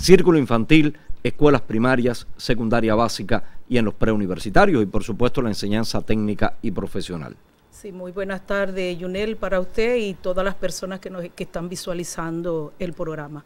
Círculo infantil, escuelas primarias, secundaria básica y en los preuniversitarios y por supuesto la enseñanza técnica y profesional. Sí, muy buenas tardes, Yunel, para usted y todas las personas que, nos, están visualizando el programa.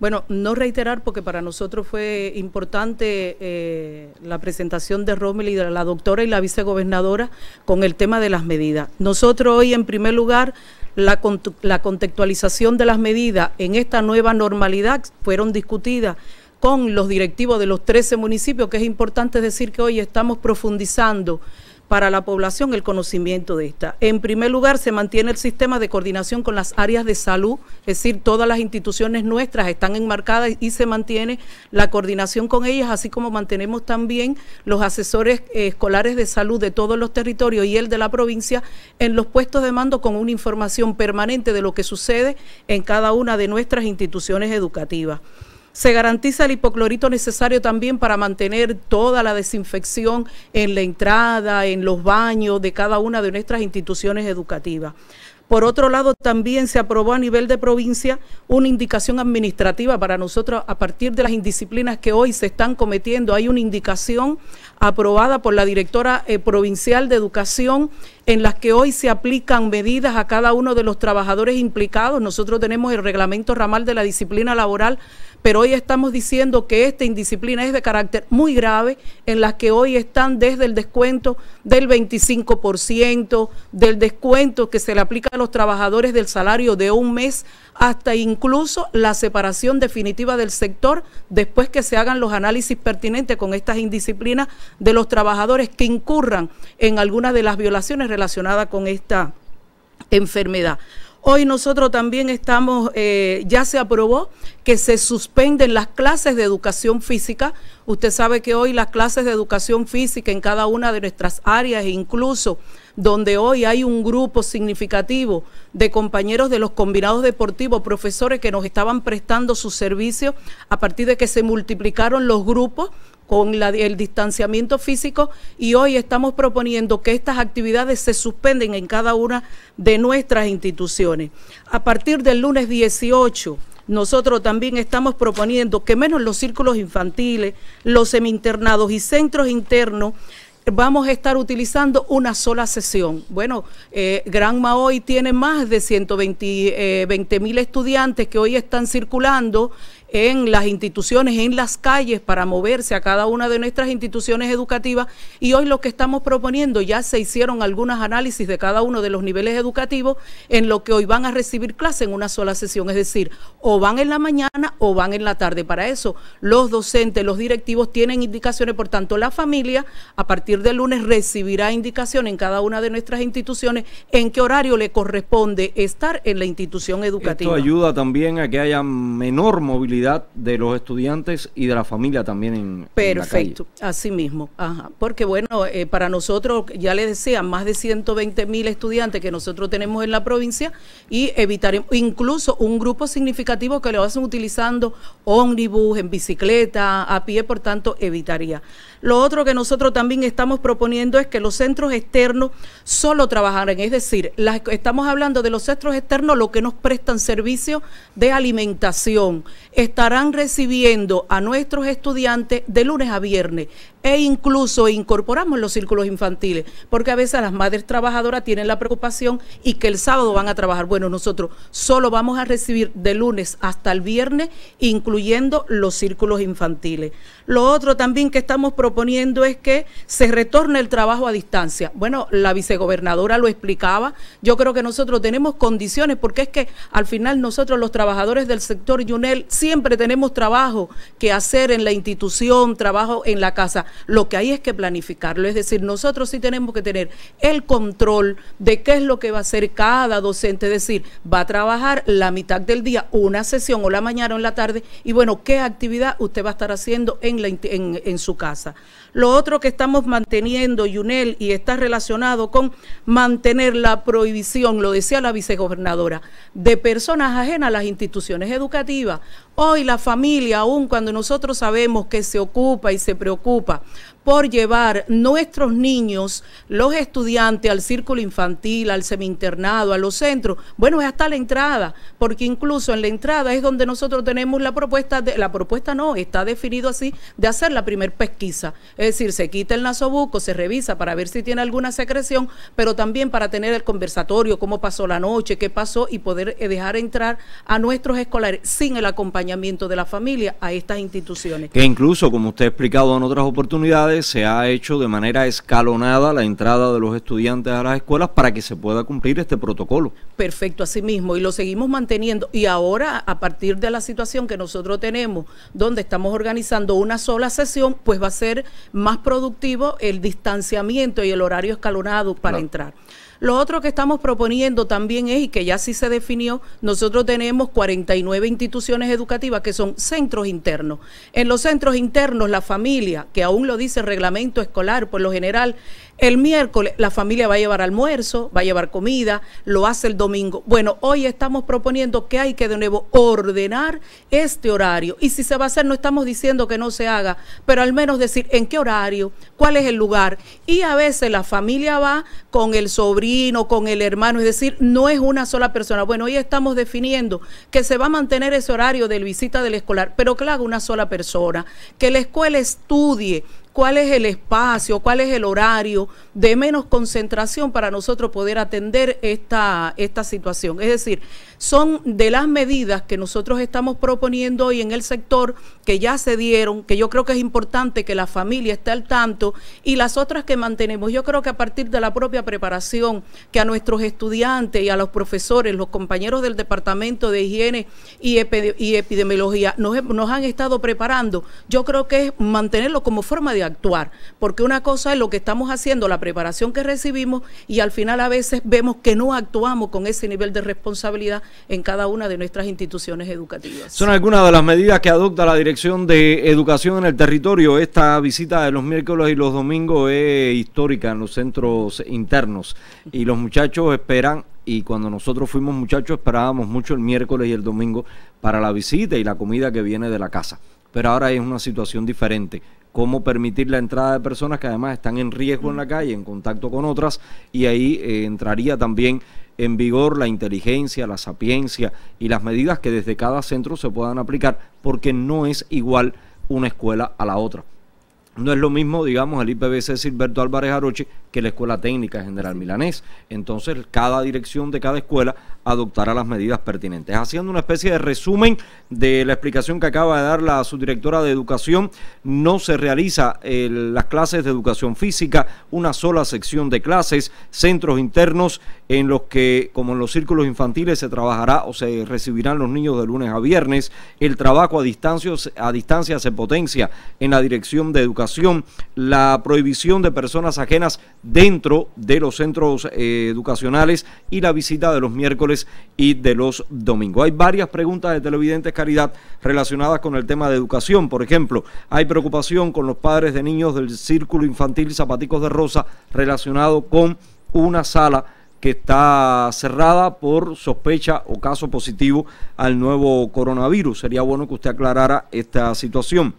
Bueno, no reiterar porque para nosotros fue importante eh, la presentación de Rommel y de la doctora y la vicegobernadora con el tema de las medidas. Nosotros hoy, en primer lugar, la, la contextualización de las medidas en esta nueva normalidad fueron discutidas con los directivos de los 13 municipios, que es importante decir que hoy estamos profundizando para la población el conocimiento de esta. En primer lugar, se mantiene el sistema de coordinación con las áreas de salud, es decir, todas las instituciones nuestras están enmarcadas y se mantiene la coordinación con ellas, así como mantenemos también los asesores eh, escolares de salud de todos los territorios y el de la provincia en los puestos de mando con una información permanente de lo que sucede en cada una de nuestras instituciones educativas. Se garantiza el hipoclorito necesario también para mantener toda la desinfección en la entrada, en los baños de cada una de nuestras instituciones educativas. Por otro lado, también se aprobó a nivel de provincia una indicación administrativa para nosotros a partir de las indisciplinas que hoy se están cometiendo. Hay una indicación aprobada por la directora eh, provincial de educación en las que hoy se aplican medidas a cada uno de los trabajadores implicados. Nosotros tenemos el reglamento ramal de la disciplina laboral pero hoy estamos diciendo que esta indisciplina es de carácter muy grave, en las que hoy están desde el descuento del 25%, del descuento que se le aplica a los trabajadores del salario de un mes, hasta incluso la separación definitiva del sector después que se hagan los análisis pertinentes con estas indisciplinas de los trabajadores que incurran en alguna de las violaciones relacionadas con esta enfermedad. Hoy nosotros también estamos, eh, ya se aprobó que se suspenden las clases de educación física. Usted sabe que hoy las clases de educación física en cada una de nuestras áreas, e incluso donde hoy hay un grupo significativo de compañeros de los combinados deportivos, profesores que nos estaban prestando sus servicios a partir de que se multiplicaron los grupos con el distanciamiento físico y hoy estamos proponiendo que estas actividades se suspenden en cada una de nuestras instituciones. A partir del lunes 18, nosotros también estamos proponiendo que menos los círculos infantiles, los seminternados y centros internos vamos a estar utilizando una sola sesión. Bueno, eh, Granma hoy tiene más de 120 eh, mil estudiantes que hoy están circulando en las instituciones, en las calles, para moverse a cada una de nuestras instituciones educativas. Y hoy lo que estamos proponiendo, ya se hicieron algunos análisis de cada uno de los niveles educativos en lo que hoy van a recibir clase en una sola sesión. Es decir, o van en la mañana o van en la tarde. Para eso, los docentes, los directivos tienen indicaciones. Por tanto, la familia a partir del lunes recibirá indicación en cada una de nuestras instituciones en qué horario le corresponde estar en la institución educativa. Esto ayuda también a que haya menor movilidad de los estudiantes y de la familia también en Perfecto, la así mismo. Porque bueno, eh, para nosotros, ya les decía, más de 120 mil estudiantes que nosotros tenemos en la provincia y evitaremos incluso un grupo significativo que lo hacen utilizando ómnibus, en bicicleta, a pie, por tanto, evitaría. Lo otro que nosotros también estamos proponiendo es que los centros externos solo trabajaran, es decir, estamos hablando de los centros externos, los que nos prestan servicios de alimentación. Estarán recibiendo a nuestros estudiantes de lunes a viernes e incluso incorporamos los círculos infantiles, porque a veces las madres trabajadoras tienen la preocupación y que el sábado van a trabajar. Bueno, nosotros solo vamos a recibir de lunes hasta el viernes, incluyendo los círculos infantiles. Lo otro también que estamos proponiendo es que se retorne el trabajo a distancia. Bueno, la vicegobernadora lo explicaba, yo creo que nosotros tenemos condiciones, porque es que al final nosotros los trabajadores del sector Yunel siempre tenemos trabajo que hacer en la institución, trabajo en la casa lo que hay es que planificarlo. Es decir, nosotros sí tenemos que tener el control de qué es lo que va a hacer cada docente. Es decir, va a trabajar la mitad del día, una sesión o la mañana o en la tarde, y bueno, qué actividad usted va a estar haciendo en, en su casa. Lo otro que estamos manteniendo, Yunel, y está relacionado con mantener la prohibición, lo decía la vicegobernadora, de personas ajenas a las instituciones educativas. Hoy la familia, aun cuando nosotros sabemos que se ocupa y se preocupa por llevar nuestros niños, los estudiantes, al círculo infantil, al seminternado, a los centros. Bueno, es hasta la entrada, porque incluso en la entrada es donde nosotros tenemos la propuesta, la propuesta no, está definido así, de hacer la primer pesquisa. Es decir, se quita el nasobuco, se revisa para ver si tiene alguna secreción, pero también para tener el conversatorio, cómo pasó la noche, qué pasó y poder eh, dejar entrar a nuestros escolares sin el acompañamiento de la familia a estas instituciones. Que incluso, como usted ha explicado en otras oportunidades, se ha hecho de manera escalonada la entrada de los estudiantes a las escuelas para que se pueda cumplir este protocolo. Perfecto, así mismo, y lo seguimos manteniendo. Y ahora, a partir de la situación que nosotros tenemos, donde estamos organizando una sola sesión, pues va a ser más productivo el distanciamiento y el horario escalonado para entrar. Lo otro que estamos proponiendo también es, y que ya sí se definió, nosotros tenemos 49 instituciones educativas que son centros internos. En los centros internos, la familia, que aún lo dice el reglamento escolar, por lo general, el miércoles la familia va a llevar almuerzo, va a llevar comida, lo hace el domingo. Bueno, hoy estamos proponiendo que hay que de nuevo ordenar este horario. Y si se va a hacer, no estamos diciendo que no se haga, pero al menos decir en qué horario, cuál es el lugar. Y a veces la familia va con el sobrino, con el hermano, es decir, no es una sola persona. Bueno, hoy estamos definiendo que se va a mantener ese horario de visita del escolar, pero que haga una sola persona, que la escuela estudie cuál es el espacio, cuál es el horario de menos concentración para nosotros poder atender esta, esta situación. Es decir, son de las medidas que nosotros estamos proponiendo hoy en el sector que ya se dieron, que yo creo que es importante que la familia esté al tanto y las otras que mantenemos. Yo creo que a partir de la propia preparación que a nuestros estudiantes y a los profesores, los compañeros del Departamento de Higiene y, Epidemiología nos, nos han estado preparando, yo creo que es mantenerlo como forma de actuar, porque una cosa es lo que estamos haciendo, la preparación que recibimos y al final a veces vemos que no actuamos con ese nivel de responsabilidad en cada una de nuestras instituciones educativas. Son algunas de las medidas que adopta la Dirección de Educación en el territorio. Esta visita de los miércoles y los domingos es histórica en los centros internos y los muchachos esperan y cuando nosotros fuimos muchachos esperábamos mucho el miércoles y el domingo para la visita y la comida que viene de la casa. Pero ahora es una situación diferente cómo permitir la entrada de personas que además están en riesgo en la calle, en contacto con otras, y ahí eh, entraría también en vigor la inteligencia, la sapiencia y las medidas que desde cada centro se puedan aplicar, porque no es igual una escuela a la otra. No es lo mismo, digamos, el IPBC Silberto Álvarez Aroche que la Escuela Técnica General Milanés. Entonces, cada dirección de cada escuela adoptará las medidas pertinentes. Haciendo una especie de resumen de la explicación que acaba de dar la subdirectora de Educación, no se realiza las clases de educación física, una sola sección de clases, centros internos en los que, como en los círculos infantiles, se trabajará o se recibirán los niños de lunes a viernes. El trabajo a a distancia se potencia en la Dirección de Educación. La prohibición de personas ajenas dentro de los centros eh, educacionales y la visita de los miércoles y de los domingos. Hay varias preguntas de televidentes Caridad relacionadas con el tema de educación. Por ejemplo, hay preocupación con los padres de niños del Círculo Infantil Zapaticos de Rosa relacionado con una sala que está cerrada por sospecha o caso positivo al nuevo coronavirus. Sería bueno que usted aclarara esta situación.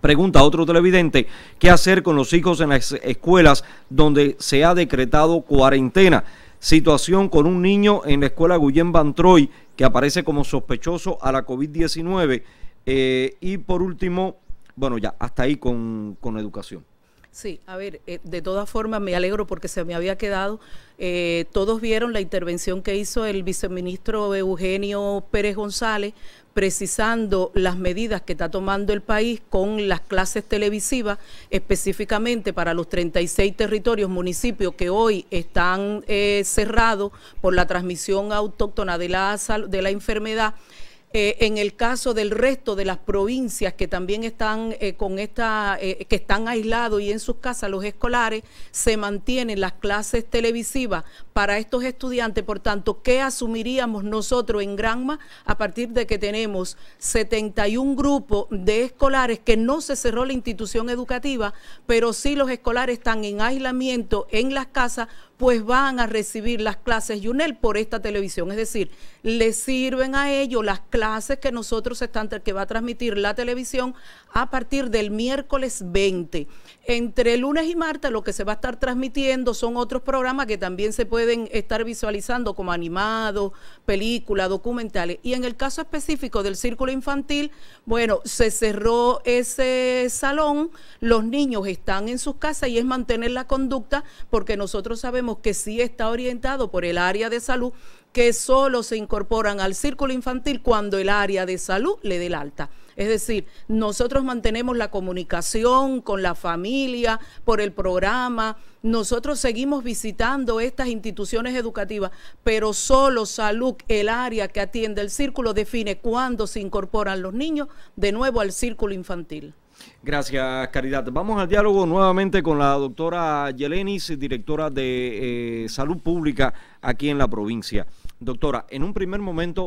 Pregunta otro televidente, ¿qué hacer con los hijos en las escuelas donde se ha decretado cuarentena? Situación con un niño en la escuela Guillén Bantroy que aparece como sospechoso a la COVID-19. Eh, y por último, bueno, ya, hasta ahí con, con educación. Sí, a ver, eh, de todas formas me alegro porque se me había quedado. Eh, todos vieron la intervención que hizo el viceministro Eugenio Pérez González precisando las medidas que está tomando el país con las clases televisivas, específicamente para los 36 territorios, municipios que hoy están eh, cerrados por la transmisión autóctona de la, de la enfermedad. Eh, en el caso del resto de las provincias que también están eh, con esta, eh, que están aislados y en sus casas los escolares, se mantienen las clases televisivas para estos estudiantes. Por tanto, ¿qué asumiríamos nosotros en Granma a partir de que tenemos 71 grupos de escolares que no se cerró la institución educativa, pero sí los escolares están en aislamiento en las casas pues van a recibir las clases Yunel por esta televisión. Es decir, les sirven a ellos las clases que nosotros están, que va a transmitir la televisión a partir del miércoles 20. Entre lunes y martes lo que se va a estar transmitiendo son otros programas que también se pueden estar visualizando como animados, películas, documentales. Y en el caso específico del círculo infantil, bueno, se cerró ese salón, los niños están en sus casas y es mantener la conducta porque nosotros sabemos que sí está orientado por el área de salud, que solo se incorporan al círculo infantil cuando el área de salud le dé el alta. Es decir, nosotros mantenemos la comunicación con la familia por el programa, nosotros seguimos visitando estas instituciones educativas, pero solo salud, el área que atiende el círculo, define cuándo se incorporan los niños de nuevo al círculo infantil. Gracias, Caridad. Vamos al diálogo nuevamente con la doctora Yelenis, directora de eh, Salud Pública aquí en la provincia. Doctora, en un primer momento...